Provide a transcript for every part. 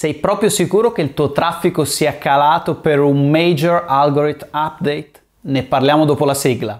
Sei proprio sicuro che il tuo traffico sia calato per un major algorithm update? Ne parliamo dopo la sigla.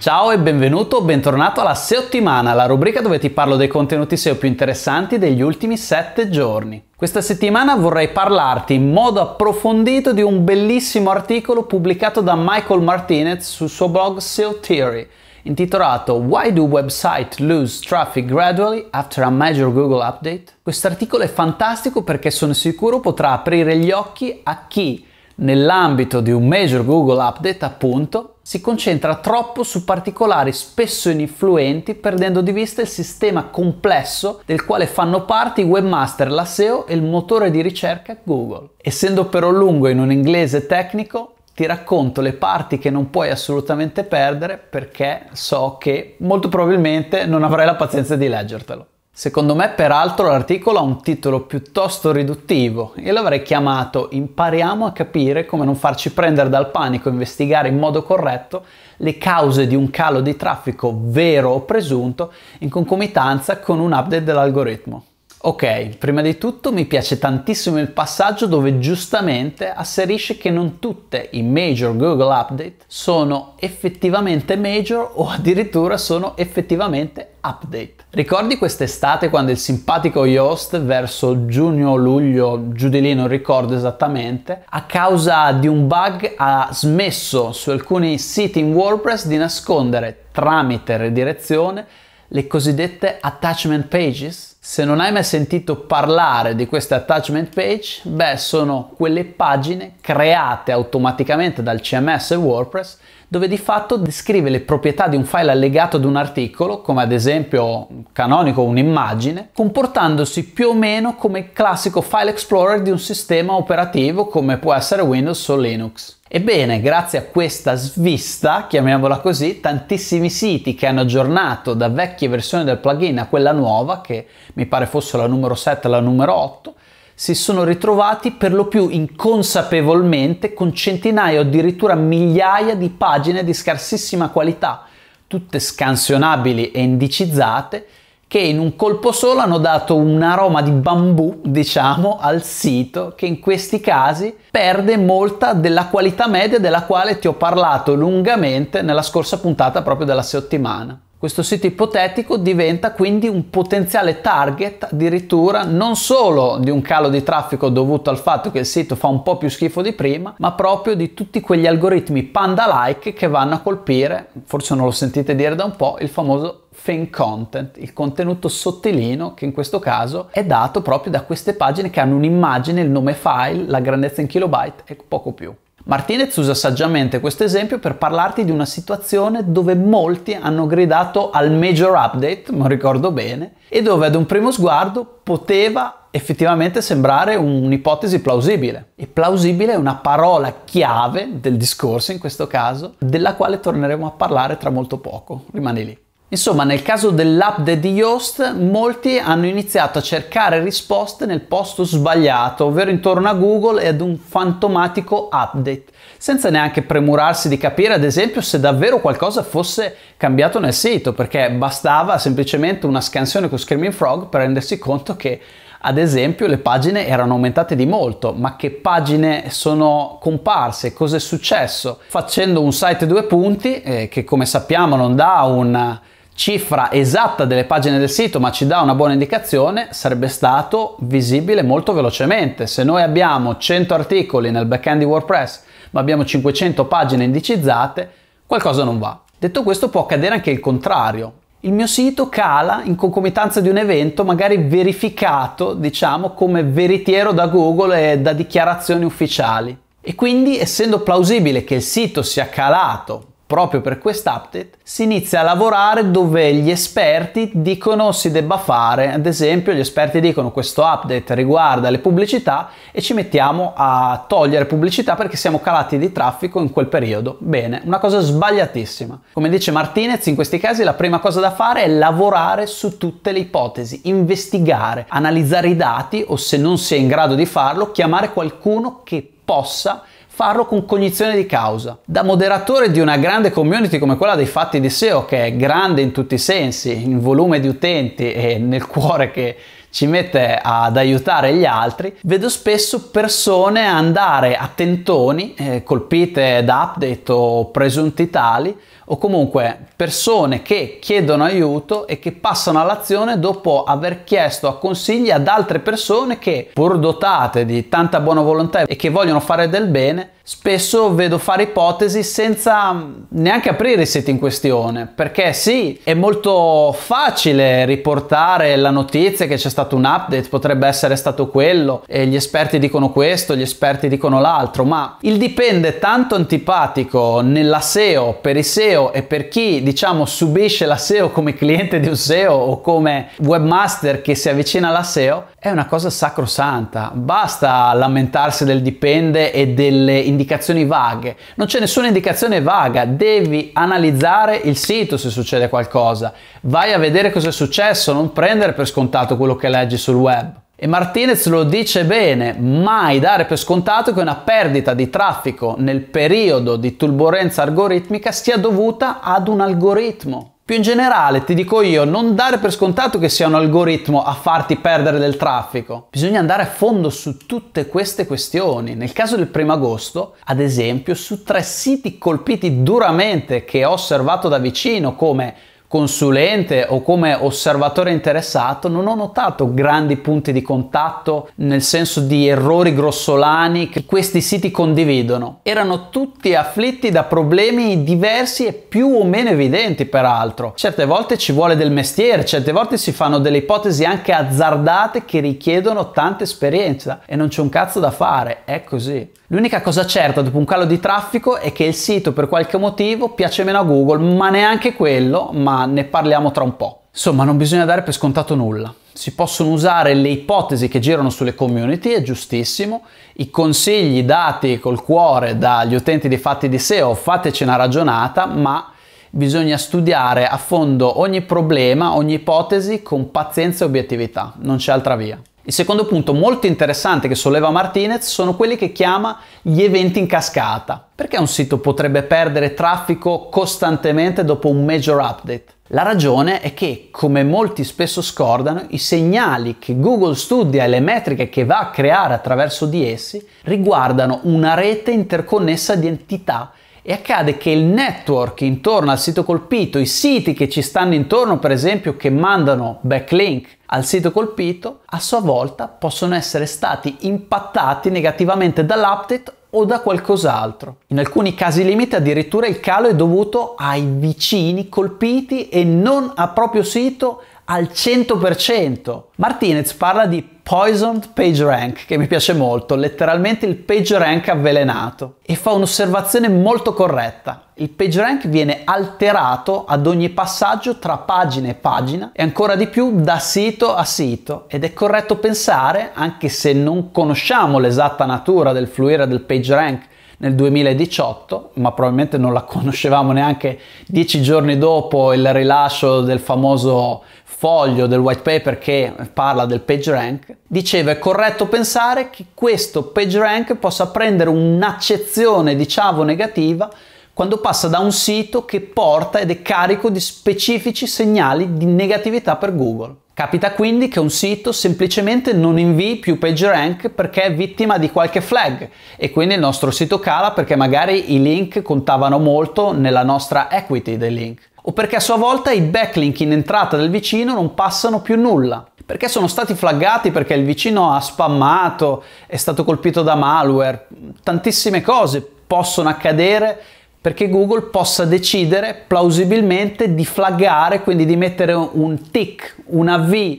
Ciao e benvenuto o bentornato alla Settimana, la rubrica dove ti parlo dei contenuti SEO più interessanti degli ultimi 7 giorni. Questa settimana vorrei parlarti in modo approfondito di un bellissimo articolo pubblicato da Michael Martinez sul suo blog SEO Theory, intitolato Why do website lose traffic gradually after a major Google update? Questo articolo è fantastico perché sono sicuro potrà aprire gli occhi a chi nell'ambito di un major Google update, appunto, si concentra troppo su particolari spesso ininfluenti, perdendo di vista il sistema complesso del quale fanno parte i webmaster, la SEO e il motore di ricerca Google. Essendo però lungo in un inglese tecnico, ti racconto le parti che non puoi assolutamente perdere perché so che molto probabilmente non avrai la pazienza di leggertelo. Secondo me, peraltro, l'articolo ha un titolo piuttosto riduttivo. e l'avrei chiamato Impariamo a capire come non farci prendere dal panico e investigare in modo corretto le cause di un calo di traffico vero o presunto in concomitanza con un update dell'algoritmo. Ok, prima di tutto mi piace tantissimo il passaggio dove giustamente asserisce che non tutte i major Google Update sono effettivamente major o addirittura sono effettivamente update. Ricordi quest'estate quando il simpatico Yoast verso giugno o luglio, giù di lì non ricordo esattamente, a causa di un bug ha smesso su alcuni siti in WordPress di nascondere tramite redirezione le cosiddette attachment pages. Se non hai mai sentito parlare di queste attachment page, beh, sono quelle pagine create automaticamente dal CMS WordPress dove di fatto descrive le proprietà di un file allegato ad un articolo, come ad esempio canonico un'immagine, comportandosi più o meno come il classico file explorer di un sistema operativo come può essere Windows o Linux. Ebbene, grazie a questa svista, chiamiamola così, tantissimi siti che hanno aggiornato da vecchie versioni del plugin a quella nuova, che mi pare fosse la numero 7 e la numero 8, si sono ritrovati per lo più inconsapevolmente con centinaia o addirittura migliaia di pagine di scarsissima qualità, tutte scansionabili e indicizzate, che in un colpo solo hanno dato un aroma di bambù, diciamo, al sito che in questi casi perde molta della qualità media della quale ti ho parlato lungamente nella scorsa puntata proprio della settimana. Questo sito ipotetico diventa quindi un potenziale target addirittura non solo di un calo di traffico dovuto al fatto che il sito fa un po' più schifo di prima, ma proprio di tutti quegli algoritmi panda-like che vanno a colpire, forse non lo sentite dire da un po', il famoso Fan content, il contenuto sottilino che in questo caso è dato proprio da queste pagine che hanno un'immagine, il nome file, la grandezza in kilobyte e poco più. Martinez usa saggiamente questo esempio per parlarti di una situazione dove molti hanno gridato al major update, non ricordo bene, e dove ad un primo sguardo poteva effettivamente sembrare un'ipotesi plausibile. E plausibile è una parola chiave del discorso in questo caso, della quale torneremo a parlare tra molto poco. Rimani lì. Insomma, nel caso dell'update di Yoast, molti hanno iniziato a cercare risposte nel posto sbagliato, ovvero intorno a Google e ad un fantomatico update, senza neanche premurarsi di capire, ad esempio, se davvero qualcosa fosse cambiato nel sito, perché bastava semplicemente una scansione con Screaming Frog per rendersi conto che ad esempio le pagine erano aumentate di molto, ma che pagine sono comparse, Cos'è successo? Facendo un site due punti, eh, che come sappiamo non dà un cifra esatta delle pagine del sito ma ci dà una buona indicazione sarebbe stato visibile molto velocemente se noi abbiamo 100 articoli nel backend di WordPress ma abbiamo 500 pagine indicizzate qualcosa non va detto questo può accadere anche il contrario il mio sito cala in concomitanza di un evento magari verificato diciamo come veritiero da Google e da dichiarazioni ufficiali e quindi essendo plausibile che il sito sia calato proprio per quest'update, si inizia a lavorare dove gli esperti dicono si debba fare. Ad esempio, gli esperti dicono questo update riguarda le pubblicità e ci mettiamo a togliere pubblicità perché siamo calati di traffico in quel periodo. Bene, una cosa sbagliatissima. Come dice Martinez, in questi casi la prima cosa da fare è lavorare su tutte le ipotesi, investigare, analizzare i dati o se non si è in grado di farlo, chiamare qualcuno che possa farlo con cognizione di causa. Da moderatore di una grande community come quella dei fatti di SEO, che è grande in tutti i sensi, in volume di utenti e nel cuore che ci mette ad aiutare gli altri, vedo spesso persone andare a tentoni, eh, colpite da update o presunti tali, o comunque persone che chiedono aiuto e che passano all'azione dopo aver chiesto consigli ad altre persone che pur dotate di tanta buona volontà e che vogliono fare del bene, spesso vedo fare ipotesi senza mm, neanche aprire i siti in questione, perché sì, è molto facile riportare la notizia che c'è stato un update, potrebbe essere stato quello, e gli esperti dicono questo, gli esperti dicono l'altro, ma il dipende tanto antipatico nella SEO per i SEO SEO e per chi diciamo subisce la SEO come cliente di un SEO o come webmaster che si avvicina alla SEO è una cosa sacrosanta. Basta lamentarsi del dipende e delle indicazioni vaghe. Non c'è nessuna indicazione vaga, devi analizzare il sito se succede qualcosa. Vai a vedere cosa è successo, non prendere per scontato quello che leggi sul web. E Martinez lo dice bene, mai dare per scontato che una perdita di traffico nel periodo di turbolenza algoritmica sia dovuta ad un algoritmo. Più in generale, ti dico io, non dare per scontato che sia un algoritmo a farti perdere del traffico. Bisogna andare a fondo su tutte queste questioni. Nel caso del primo agosto, ad esempio, su tre siti colpiti duramente che ho osservato da vicino come consulente o come osservatore interessato non ho notato grandi punti di contatto nel senso di errori grossolani che questi siti condividono. Erano tutti afflitti da problemi diversi e più o meno evidenti peraltro. Certe volte ci vuole del mestiere, certe volte si fanno delle ipotesi anche azzardate che richiedono tanta esperienza e non c'è un cazzo da fare, è così. L'unica cosa certa dopo un calo di traffico è che il sito per qualche motivo piace meno a Google, ma neanche quello, ma ne parliamo tra un po'. Insomma, non bisogna dare per scontato nulla. Si possono usare le ipotesi che girano sulle community, è giustissimo. I consigli dati col cuore dagli utenti di fatti di SEO, fateci una ragionata, ma bisogna studiare a fondo ogni problema, ogni ipotesi con pazienza e obiettività, non c'è altra via. Il secondo punto molto interessante che solleva Martinez sono quelli che chiama gli eventi in cascata. Perché un sito potrebbe perdere traffico costantemente dopo un major update? La ragione è che, come molti spesso scordano, i segnali che Google studia e le metriche che va a creare attraverso di essi riguardano una rete interconnessa di entità e accade che il network intorno al sito colpito, i siti che ci stanno intorno per esempio che mandano backlink al sito colpito, a sua volta possono essere stati impattati negativamente dall'update o da qualcos'altro. In alcuni casi limite addirittura il calo è dovuto ai vicini colpiti e non al proprio sito al 100%. Martinez parla di Poisoned PageRank, che mi piace molto, letteralmente il PageRank avvelenato, e fa un'osservazione molto corretta. Il PageRank viene alterato ad ogni passaggio tra pagina e pagina e ancora di più da sito a sito ed è corretto pensare, anche se non conosciamo l'esatta natura del fluire del PageRank nel 2018, ma probabilmente non la conoscevamo neanche dieci giorni dopo il rilascio del famoso foglio del white paper che parla del PageRank, diceva è corretto pensare che questo PageRank possa prendere un'accezione, diciamo, negativa quando passa da un sito che porta ed è carico di specifici segnali di negatività per Google. Capita quindi che un sito semplicemente non invii più PageRank perché è vittima di qualche flag e quindi il nostro sito cala perché magari i link contavano molto nella nostra equity dei link o perché a sua volta i backlink in entrata del vicino non passano più nulla perché sono stati flaggati perché il vicino ha spammato, è stato colpito da malware, tantissime cose possono accadere perché Google possa decidere plausibilmente di flaggare, quindi di mettere un tick, una V,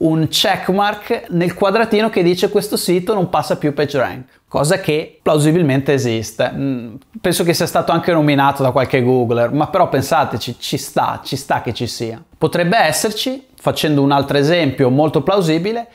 un checkmark nel quadratino che dice questo sito non passa più PageRank, cosa che plausibilmente esiste. Mm, penso che sia stato anche nominato da qualche Googler, ma però pensateci, ci sta, ci sta che ci sia. Potrebbe esserci, facendo un altro esempio molto plausibile,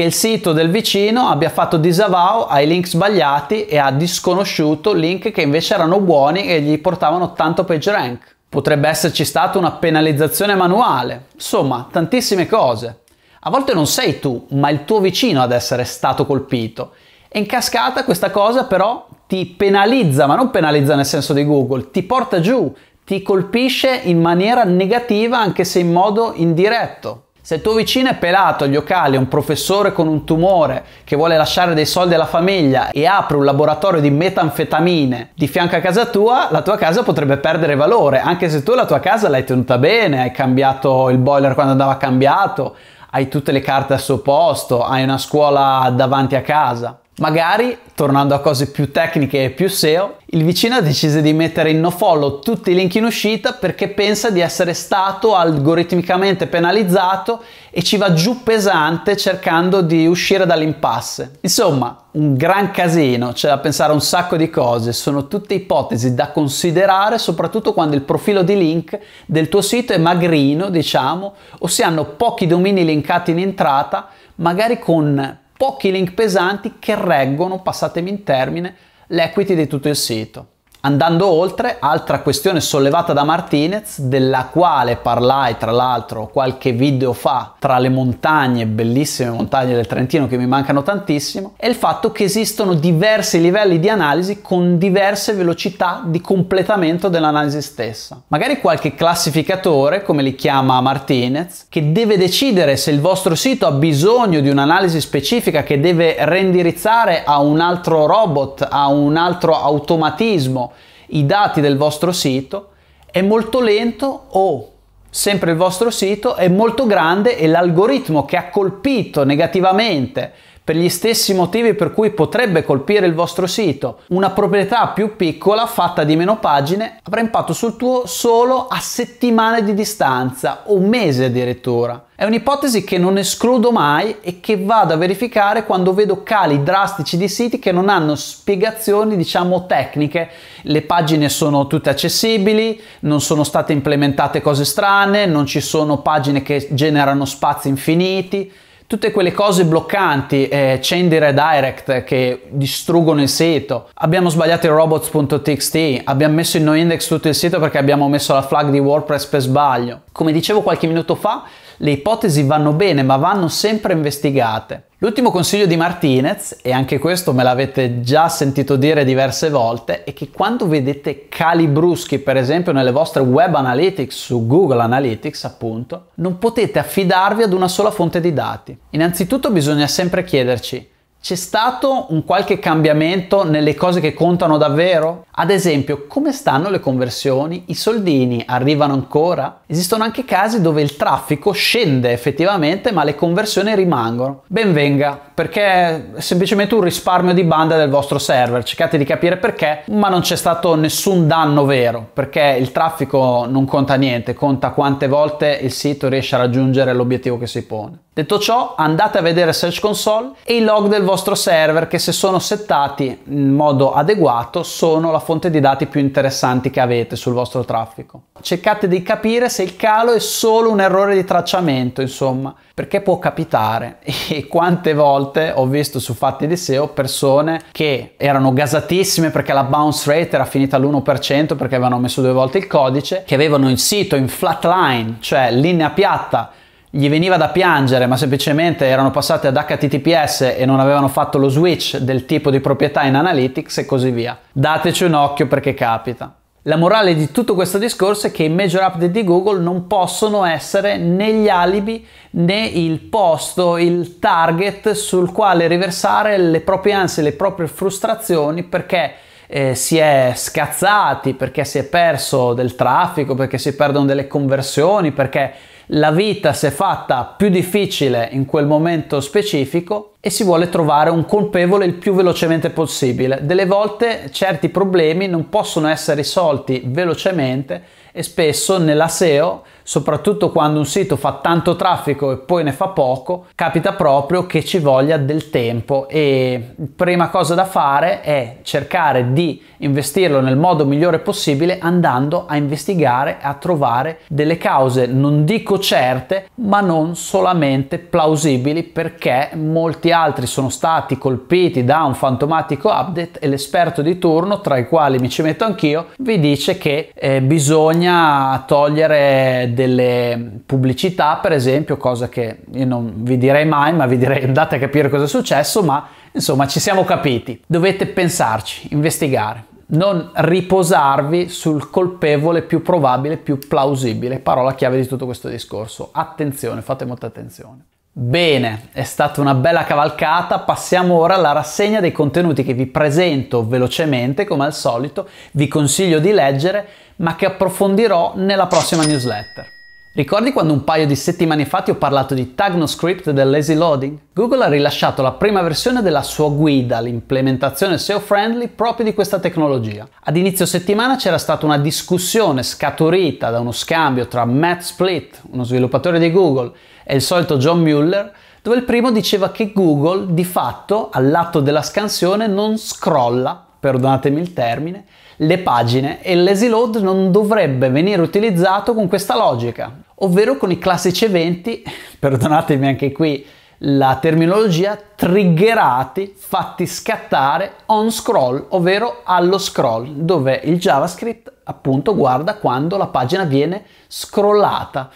che il sito del vicino abbia fatto disavow ai link sbagliati e ha disconosciuto link che invece erano buoni e gli portavano tanto page rank. Potrebbe esserci stata una penalizzazione manuale, insomma, tantissime cose. A volte non sei tu, ma il tuo vicino ad essere stato colpito. E in cascata questa cosa però ti penalizza, ma non penalizza nel senso di Google, ti porta giù, ti colpisce in maniera negativa anche se in modo indiretto. Se il tuo vicino è pelato agli ocali, un professore con un tumore che vuole lasciare dei soldi alla famiglia e apre un laboratorio di metanfetamine di fianco a casa tua, la tua casa potrebbe perdere valore, anche se tu la tua casa l'hai tenuta bene, hai cambiato il boiler quando andava cambiato, hai tutte le carte al suo posto, hai una scuola davanti a casa. Magari, tornando a cose più tecniche e più SEO, il vicino ha deciso di mettere in nofollow tutti i link in uscita perché pensa di essere stato algoritmicamente penalizzato e ci va giù pesante cercando di uscire dall'impasse. Insomma, un gran casino, c'è da pensare a un sacco di cose, sono tutte ipotesi da considerare soprattutto quando il profilo di link del tuo sito è magrino, diciamo, o si hanno pochi domini linkati in entrata, magari con pochi link pesanti che reggono, passatemi in termine, l'equity di tutto il sito. Andando oltre, altra questione sollevata da Martinez, della quale parlai tra l'altro qualche video fa tra le montagne, bellissime montagne del Trentino che mi mancano tantissimo, è il fatto che esistono diversi livelli di analisi con diverse velocità di completamento dell'analisi stessa. Magari qualche classificatore, come li chiama Martinez, che deve decidere se il vostro sito ha bisogno di un'analisi specifica che deve reindirizzare a un altro robot, a un altro automatismo i dati del vostro sito, è molto lento o sempre il vostro sito è molto grande e l'algoritmo che ha colpito negativamente per gli stessi motivi per cui potrebbe colpire il vostro sito. Una proprietà più piccola, fatta di meno pagine, avrà impatto sul tuo solo a settimane di distanza o un mese addirittura. È un'ipotesi che non escludo mai e che vado a verificare quando vedo cali drastici di siti che non hanno spiegazioni, diciamo, tecniche. Le pagine sono tutte accessibili, non sono state implementate cose strane, non ci sono pagine che generano spazi infiniti tutte quelle cose bloccanti, eh, chain di redirect che distruggono il sito. Abbiamo sbagliato il robots.txt, abbiamo messo in noindex tutto il sito perché abbiamo messo la flag di WordPress per sbaglio. Come dicevo qualche minuto fa, le ipotesi vanno bene, ma vanno sempre investigate. L'ultimo consiglio di Martinez, e anche questo me l'avete già sentito dire diverse volte, è che quando vedete cali bruschi, per esempio nelle vostre web analytics, su Google Analytics appunto, non potete affidarvi ad una sola fonte di dati. Innanzitutto bisogna sempre chiederci, c'è stato un qualche cambiamento nelle cose che contano davvero? Ad esempio, come stanno le conversioni? I soldini arrivano ancora? Esistono anche casi dove il traffico scende effettivamente, ma le conversioni rimangono. Benvenga, perché è semplicemente un risparmio di banda del vostro server. Cercate di capire perché, ma non c'è stato nessun danno vero, perché il traffico non conta niente, conta quante volte il sito riesce a raggiungere l'obiettivo che si pone. Detto ciò, andate a vedere Search Console e i log del vostro server che se sono settati in modo adeguato sono la fonte di dati più interessanti che avete sul vostro traffico. Cercate di capire se il calo è solo un errore di tracciamento, insomma, perché può capitare. E quante volte ho visto su fatti di SEO persone che erano gasatissime perché la bounce rate era finita all'1% perché avevano messo due volte il codice, che avevano il sito in flat line, cioè linea piatta gli veniva da piangere, ma semplicemente erano passati ad HTTPS e non avevano fatto lo switch del tipo di proprietà in Analytics e così via. Dateci un occhio perché capita. La morale di tutto questo discorso è che i major update di Google non possono essere né gli alibi né il posto, il target sul quale riversare le proprie ansie, le proprie frustrazioni perché eh, si è scazzati, perché si è perso del traffico, perché si perdono delle conversioni, perché la vita si è fatta più difficile in quel momento specifico e si vuole trovare un colpevole il più velocemente possibile. Delle volte certi problemi non possono essere risolti velocemente e spesso nella SEO soprattutto quando un sito fa tanto traffico e poi ne fa poco, capita proprio che ci voglia del tempo e prima cosa da fare è cercare di investirlo nel modo migliore possibile andando a investigare, a trovare delle cause, non dico certe, ma non solamente plausibili perché molti altri sono stati colpiti da un fantomatico update e l'esperto di turno, tra i quali mi ci metto anch'io, vi dice che eh, bisogna togliere delle pubblicità, per esempio, cosa che io non vi direi mai, ma vi direi andate a capire cosa è successo, ma insomma ci siamo capiti. Dovete pensarci, investigare, non riposarvi sul colpevole più probabile, più plausibile, parola chiave di tutto questo discorso. Attenzione, fate molta attenzione. Bene, è stata una bella cavalcata, passiamo ora alla rassegna dei contenuti che vi presento velocemente, come al solito, vi consiglio di leggere, ma che approfondirò nella prossima newsletter. Ricordi quando un paio di settimane fa ti ho parlato di TagnoScript e del lazy loading? Google ha rilasciato la prima versione della sua guida l'implementazione SEO friendly proprio di questa tecnologia. Ad inizio settimana c'era stata una discussione scaturita da uno scambio tra Matt Split, uno sviluppatore di Google, è il solito John Mueller, dove il primo diceva che Google di fatto all'atto della scansione non scrolla, perdonatemi il termine, le pagine e il lazy load non dovrebbe venire utilizzato con questa logica, ovvero con i classici eventi, perdonatemi anche qui la terminologia, triggerati, fatti scattare on scroll, ovvero allo scroll, dove il JavaScript appunto guarda quando la pagina viene scrollata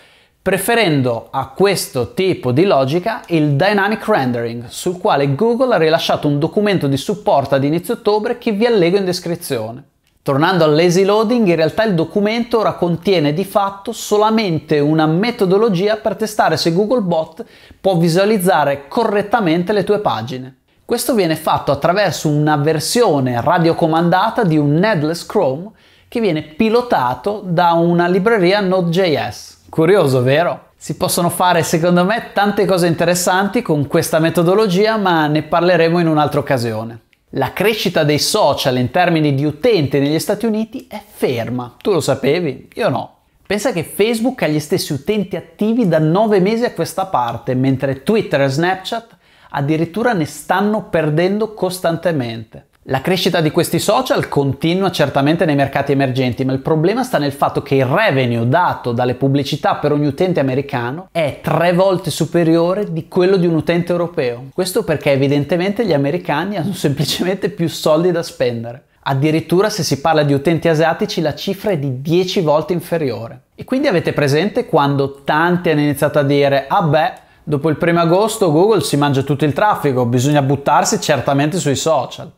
preferendo a questo tipo di logica il dynamic rendering, sul quale Google ha rilasciato un documento di supporto ad inizio ottobre che vi allego in descrizione. Tornando al lazy loading, in realtà il documento ora contiene di fatto solamente una metodologia per testare se Googlebot può visualizzare correttamente le tue pagine. Questo viene fatto attraverso una versione radiocomandata di un Nedless Chrome che viene pilotato da una libreria Node.js. Curioso, vero? Si possono fare secondo me tante cose interessanti con questa metodologia, ma ne parleremo in un'altra occasione. La crescita dei social in termini di utente negli Stati Uniti è ferma. Tu lo sapevi? Io no. Pensa che Facebook ha gli stessi utenti attivi da 9 mesi a questa parte, mentre Twitter e Snapchat addirittura ne stanno perdendo costantemente. La crescita di questi social continua certamente nei mercati emergenti, ma il problema sta nel fatto che il revenue dato dalle pubblicità per ogni utente americano è tre volte superiore di quello di un utente europeo. Questo perché evidentemente gli americani hanno semplicemente più soldi da spendere. Addirittura se si parla di utenti asiatici la cifra è di 10 volte inferiore. E quindi avete presente quando tanti hanno iniziato a dire, ah beh, dopo il primo agosto Google si mangia tutto il traffico, bisogna buttarsi certamente sui social.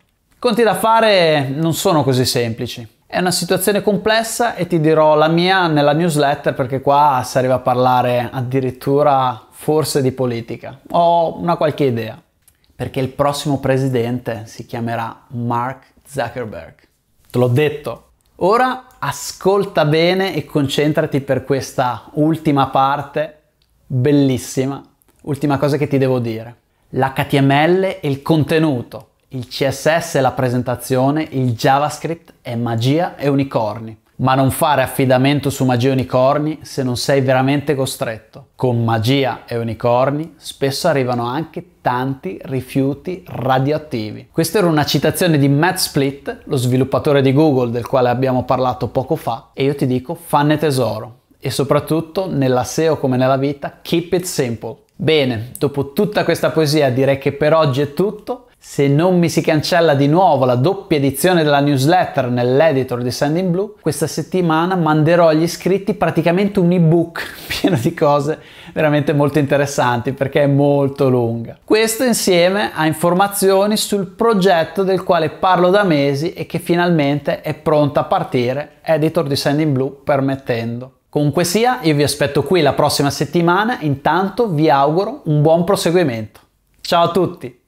Conti da fare non sono così semplici. È una situazione complessa e ti dirò la mia nella newsletter perché qua si arriva a parlare addirittura forse di politica. Ho una qualche idea. Perché il prossimo presidente si chiamerà Mark Zuckerberg. Te l'ho detto. Ora ascolta bene e concentrati per questa ultima parte bellissima. Ultima cosa che ti devo dire. L'HTML e il contenuto il CSS è la presentazione, il JavaScript è magia e unicorni. Ma non fare affidamento su magia e unicorni se non sei veramente costretto. Con magia e unicorni spesso arrivano anche tanti rifiuti radioattivi. Questa era una citazione di Matt Split, lo sviluppatore di Google del quale abbiamo parlato poco fa, e io ti dico fanne tesoro. E soprattutto nella SEO come nella vita, keep it simple. Bene, dopo tutta questa poesia direi che per oggi è tutto. Se non mi si cancella di nuovo la doppia edizione della newsletter nell'editor di Sending Blue, questa settimana manderò agli iscritti praticamente un ebook pieno di cose veramente molto interessanti perché è molto lunga. Questo insieme a informazioni sul progetto del quale parlo da mesi e che finalmente è pronta a partire, editor di Sending Blue permettendo. Comunque sia, io vi aspetto qui la prossima settimana, intanto vi auguro un buon proseguimento. Ciao a tutti!